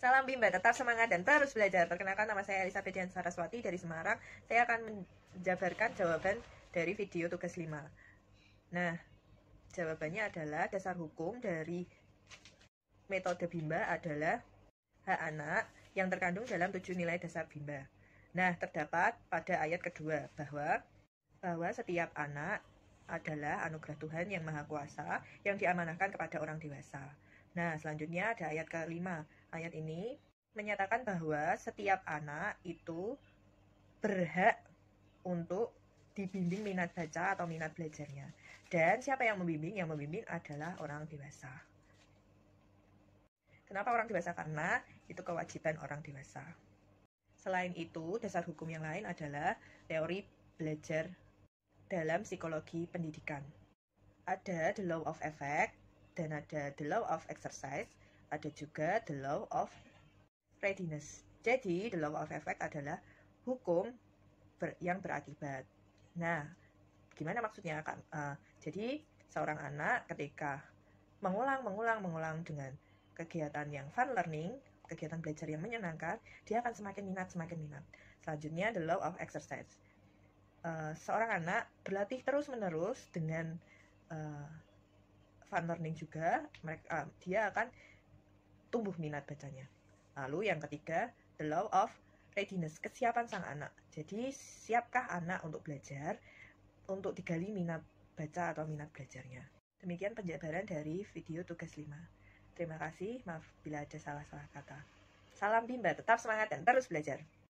Salam Bimba, tetap semangat dan terus belajar. Perkenalkan nama saya Elizabeth Dian Saraswati dari Semarang. Saya akan menjabarkan jawaban dari video tugas 5. Nah, jawabannya adalah dasar hukum dari metode Bimba adalah hak anak yang terkandung dalam tujuh nilai dasar Bimba. Nah, terdapat pada ayat kedua bahwa bahwa setiap anak adalah anugerah Tuhan yang Maha Kuasa yang diamanahkan kepada orang dewasa. Nah, selanjutnya ada ayat kelima. Ayat ini menyatakan bahwa setiap anak itu berhak untuk dibimbing minat baca atau minat belajarnya. Dan siapa yang membimbing? Yang membimbing adalah orang dewasa. Kenapa orang dewasa? Karena itu kewajiban orang dewasa. Selain itu, dasar hukum yang lain adalah teori belajar dalam psikologi pendidikan. Ada the law of effect, dan ada the law of exercise, ada juga the law of readiness. Jadi, the law of effect adalah hukum ber, yang berakibat. Nah, gimana maksudnya? Uh, jadi, seorang anak ketika mengulang, mengulang, mengulang dengan kegiatan yang fun learning, kegiatan belajar yang menyenangkan, dia akan semakin minat, semakin minat. Selanjutnya, the law of exercise. Uh, seorang anak berlatih terus-menerus dengan uh, fun learning juga mereka uh, dia akan tumbuh minat bacanya lalu yang ketiga the law of readiness kesiapan sang anak jadi siapkah anak untuk belajar untuk digali minat baca atau minat belajarnya demikian penjabaran dari video tugas 5 terima kasih maaf bila ada salah-salah kata salam bimba tetap semangat dan terus belajar